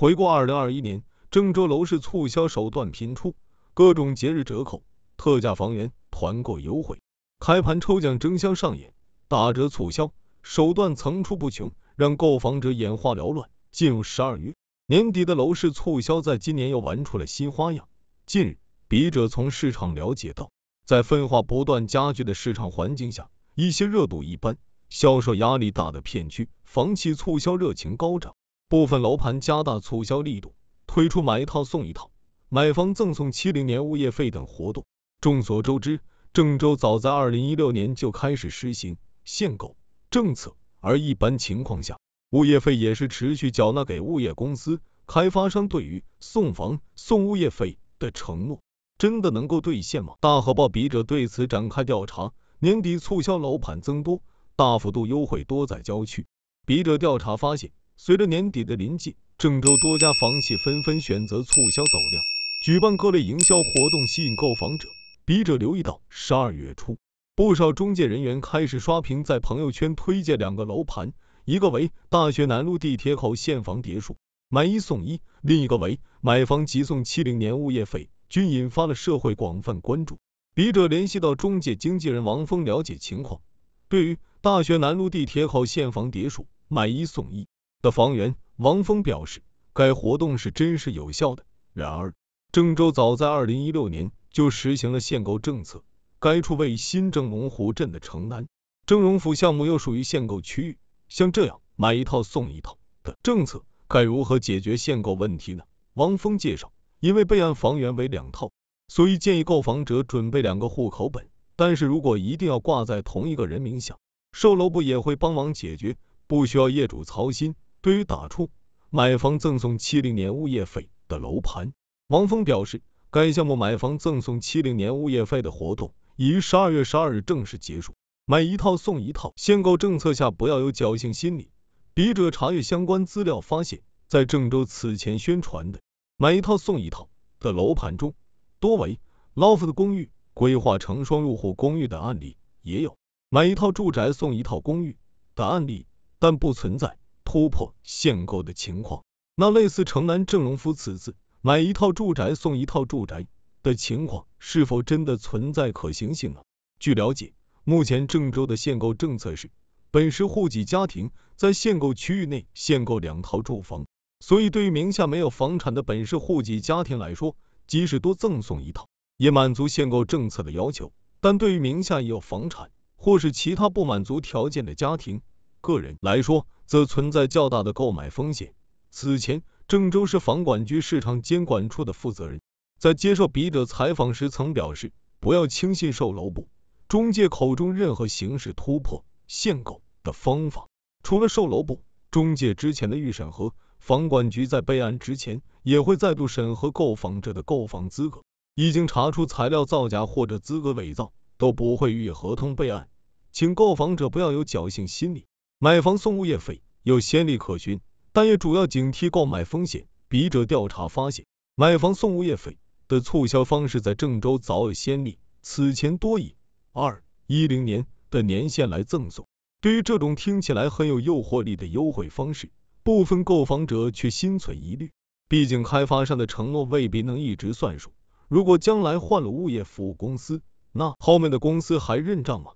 回顾二零二一年，郑州楼市促销手段频出，各种节日折扣、特价房源、团购优惠、开盘抽奖争相上演，打折促销手段层出不穷，让购房者眼花缭乱。进入十二月，年底的楼市促销在今年又玩出了新花样。近日，笔者从市场了解到，在分化不断加剧的市场环境下，一些热度一般、销售压力大的片区，房企促销热情高涨。部分楼盘加大促销力度，推出买一套送一套、买房赠送七零年物业费等活动。众所周知，郑州早在二零一六年就开始实行限购政策，而一般情况下，物业费也是持续缴纳给物业公司。开发商对于送房、送物业费的承诺，真的能够兑现吗？大河报笔者对此展开调查。年底促销楼盘增多，大幅度优惠多在郊区。笔者调查发现。随着年底的临近，郑州多家房企纷纷选择促销走量，举办各类营销活动吸引购房者。笔者留意到，十二月初，不少中介人员开始刷屏，在朋友圈推荐两个楼盘，一个为大学南路地铁口现房叠墅，买一送一；另一个为买房即送七零年物业费，均引发了社会广泛关注。笔者联系到中介经纪人王峰了解情况，对于大学南路地铁口现房叠墅买一送一。的房源，王峰表示该活动是真实有效的。然而，郑州早在二零一六年就实行了限购政策。该处位于新郑龙湖镇的城南郑荣府项目又属于限购区域。像这样买一套送一套的政策，该如何解决限购问题呢？王峰介绍，因为备案房源为两套，所以建议购房者准备两个户口本。但是如果一定要挂在同一个人名下，售楼部也会帮忙解决，不需要业主操心。对于打出买房赠送七零年物业费的楼盘，王峰表示，该项目买房赠送七零年物业费的活动已于十二月十二日正式结束。买一套送一套限购政策下不要有侥幸心理。笔者查阅相关资料发现，在郑州此前宣传的买一套送一套的楼盘中，多为 loft 公寓，规划成双入户公寓的案例也有买一套住宅送一套公寓的案例，但不存在。突破限购的情况，那类似城南郑荣夫此次买一套住宅送一套住宅的情况，是否真的存在可行性呢？据了解，目前郑州的限购政策是本市户籍家庭在限购区域内限购两套住房，所以对于名下没有房产的本市户籍家庭来说，即使多赠送一套，也满足限购政策的要求；但对于名下已有房产或是其他不满足条件的家庭、个人来说，则存在较大的购买风险。此前，郑州市房管局市场监管处的负责人在接受笔者采访时曾表示，不要轻信售楼部、中介口中任何形式突破限购的方法。除了售楼部、中介之前的预审核，房管局在备案之前也会再度审核购房者的购房资格。一经查出材料造假或者资格伪造，都不会予以合同备案。请购房者不要有侥幸心理。买房送物业费有先例可循，但也主要警惕购买风险。笔者调查发现，买房送物业费的促销方式在郑州早有先例，此前多以二一零年的年限来赠送。对于这种听起来很有诱惑力的优惠方式，部分购房者却心存疑虑，毕竟开发商的承诺未必能一直算数。如果将来换了物业服务公司，那后面的公司还认账吗？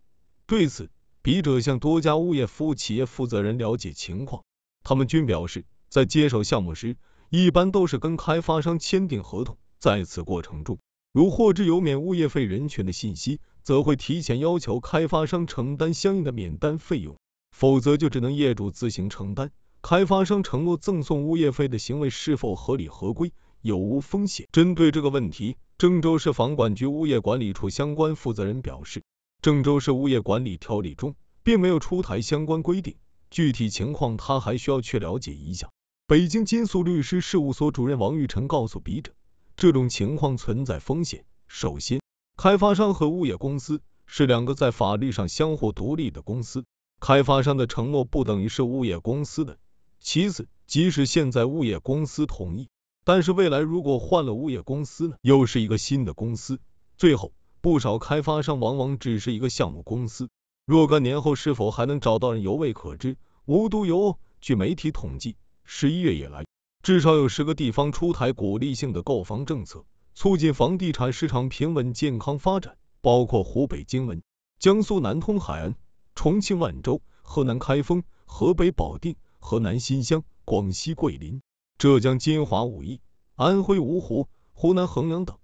对此，笔者向多家物业服务企业负责人了解情况，他们均表示，在接手项目时，一般都是跟开发商签订合同，在此过程中，如获知有免物业费人群的信息，则会提前要求开发商承担相应的免单费用，否则就只能业主自行承担。开发商承诺赠送物业费的行为是否合理合规，有无风险？针对这个问题，郑州市房管局物业管理处相关负责人表示，《郑州市物业管理条例》中。并没有出台相关规定，具体情况他还需要去了解一下。北京金素律师事务所主任王玉成告诉笔者，这种情况存在风险。首先，开发商和物业公司是两个在法律上相互独立的公司，开发商的承诺不等于是物业公司的。其次，即使现在物业公司同意，但是未来如果换了物业公司呢，又是一个新的公司。最后，不少开发商往往只是一个项目公司。若干年后是否还能找到人犹未可知。无独有，偶，据媒体统计，十一月以来，至少有十个地方出台鼓励性的购房政策，促进房地产市场平稳健康发展，包括湖北荆门、江苏南通海安、重庆万州、河南开封、河北保定、河南新乡、广西桂林、浙江金华武义、安徽芜湖、湖南衡阳等。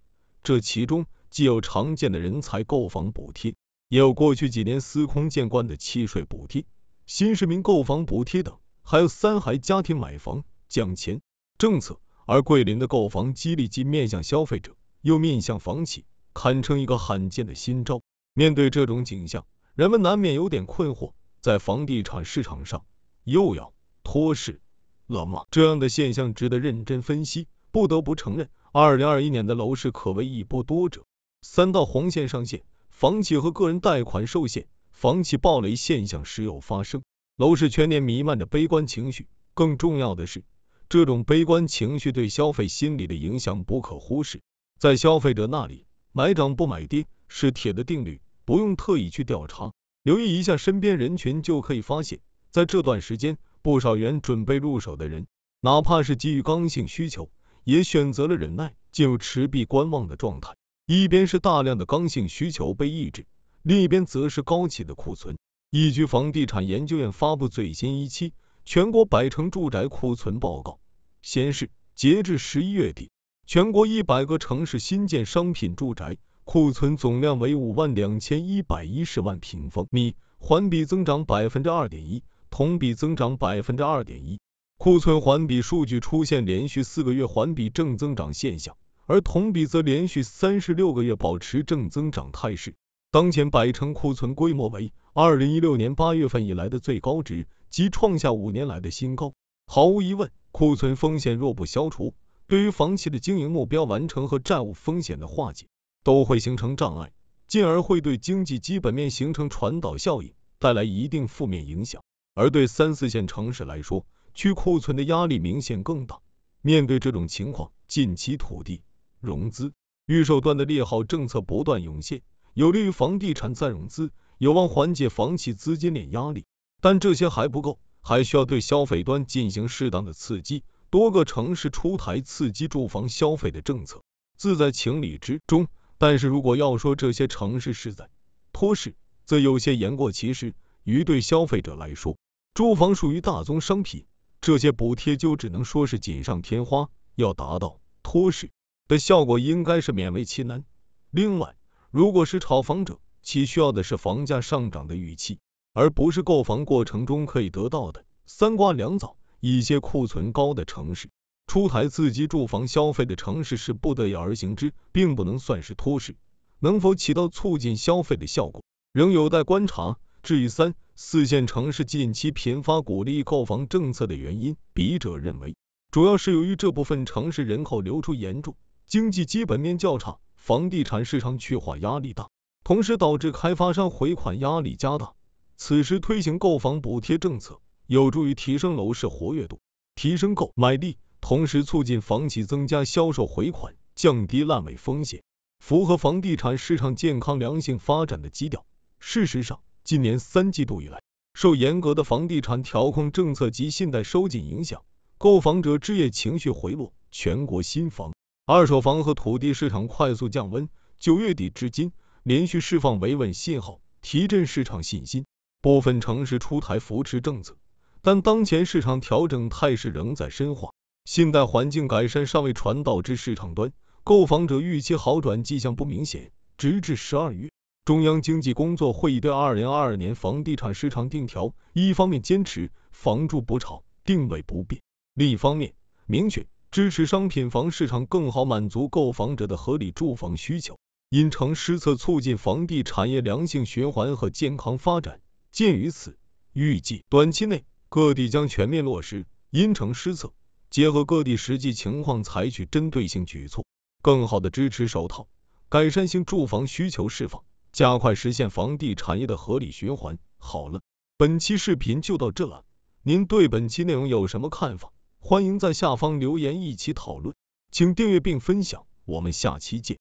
这其中既有常见的人才购房补贴。也有过去几年司空见惯的契税补贴、新市民购房补贴等，还有三孩家庭买房奖钱政策。而桂林的购房激励既面向消费者，又面向房企，堪称一个罕见的新招。面对这种景象，人们难免有点困惑：在房地产市场上又要脱市了吗？这样的现象值得认真分析。不得不承认，2021年的楼市可谓一波多折，三道红线上线。房企和个人贷款受限，房企暴雷现象时有发生，楼市全年弥漫着悲观情绪。更重要的是，这种悲观情绪对消费心理的影响不可忽视。在消费者那里，买涨不买跌是铁的定律，不用特意去调查，留意一下身边人群就可以发现，在这段时间，不少原准备入手的人，哪怕是基于刚性需求，也选择了忍耐，进入持币观望的状态。一边是大量的刚性需求被抑制，另一边则是高企的库存。易居房地产研究院发布最新一期全国百城住宅库存报告显示，截至十一月底，全国一百个城市新建商品住宅库存总量为五万两千一百一十万平方米，环比增长百分之二点一，同比增长百分之二点一。库存环比数据出现连续四个月环比正增长现象。而同比则连续三十六个月保持正增长态势。当前百城库存规模为二零一六年八月份以来的最高值，即创下五年来的新高。毫无疑问，库存风险若不消除，对于房企的经营目标完成和债务风险的化解都会形成障碍，进而会对经济基本面形成传导效应，带来一定负面影响。而对三四线城市来说，去库存的压力明显更大。面对这种情况，近期土地。融资、预售端的利好政策不断涌现，有利于房地产再融资，有望缓解房企资金链压力。但这些还不够，还需要对消费端进行适当的刺激。多个城市出台刺激住房消费的政策，自在情理之中。但是如果要说这些城市是在脱市，则有些言过其实。于对消费者来说，住房属于大宗商品，这些补贴就只能说是锦上添花。要达到脱市，的效果应该是勉为其难。另外，如果是炒房者，其需要的是房价上涨的预期，而不是购房过程中可以得到的三瓜两枣。一些库存高的城市出台刺激住房消费的城市是不得已而行之，并不能算是托市。能否起到促进消费的效果，仍有待观察。至于三四线城市近期频发鼓励购房政策的原因，笔者认为，主要是由于这部分城市人口流出严重。经济基本面较差，房地产市场去化压力大，同时导致开发商回款压力加大。此时推行购房补贴政策，有助于提升楼市活跃度，提升购买力，同时促进房企增加销售回款，降低烂尾风险，符合房地产市场健康良性发展的基调。事实上，今年三季度以来，受严格的房地产调控政策及信贷收紧影响，购房者置业情绪回落，全国新房。二手房和土地市场快速降温，九月底至今连续释放维稳信号，提振市场信心。部分城市出台扶持政策，但当前市场调整态势仍在深化，信贷环境改善尚未传导至市场端，购房者预期好转迹象不明显。直至十二月，中央经济工作会议对二零二二年房地产市场定调：一方面坚持房住不炒定位不变，另一方面明确。支持商品房市场更好满足购房者的合理住房需求，因城施策促进房地产业良性循环和健康发展。鉴于此，预计短期内各地将全面落实因城施策，结合各地实际情况采取针对性举措，更好的支持首套改善性住房需求释放，加快实现房地产业的合理循环。好了，本期视频就到这了，您对本期内容有什么看法？欢迎在下方留言一起讨论，请订阅并分享，我们下期见。